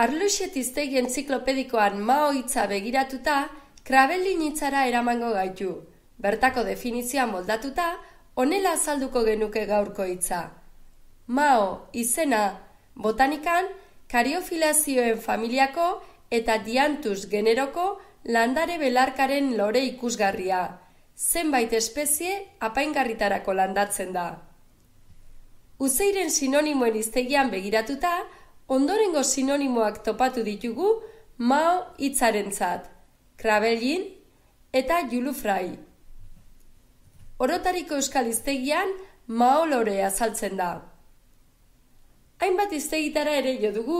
Arluxet iztegi entziklopedikoan mao hitza begiratuta, krabelin hitzara eramango gaitu. Bertako definizioa moldatuta, onela azalduko genuke gaurko hitza. Mao, izena, botanikan, kariofilazioen familiako eta diantuz generoko landare belarkaren lore ikusgarria. Zenbait espezie apaingarritarako landatzen da. Uzeiren sinonimoen iztegian begiratuta, ondorengo sinonimoak topatu ditugu mao hitzarentzat, krabelin eta julufrai. Orotariko euskal iztegian mao lorea saltzen da. Hainbat iztegitara ere jo dugu,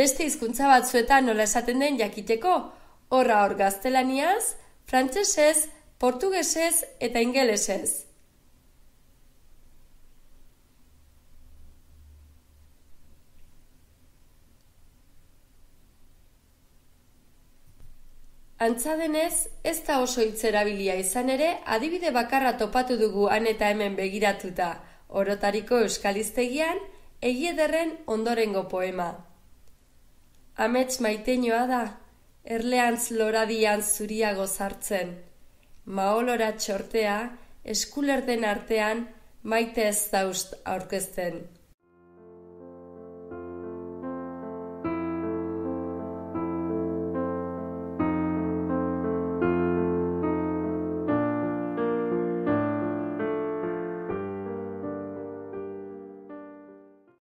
beste hizkuntza batzuetan nola esaten den jakiteko, horra hor gaztelaniaz, frantsesez, portugesez eta ingelesez. Antza denez, ez da oso itzerabilia izan ere, adibide bakarra topatu dugu han eta hemen begiratuta, orotariko euskalistegian, egiederren ondorengo poema. Amets maiteñoa da, erleantz loradian zuriago zartzen, maolora txortea, eskulerden artean, maite ez daust aurkezten.